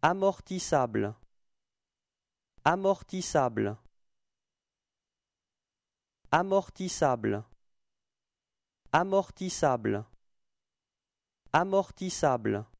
Amortissable Amortissable Amortissable Amortissable Amortissable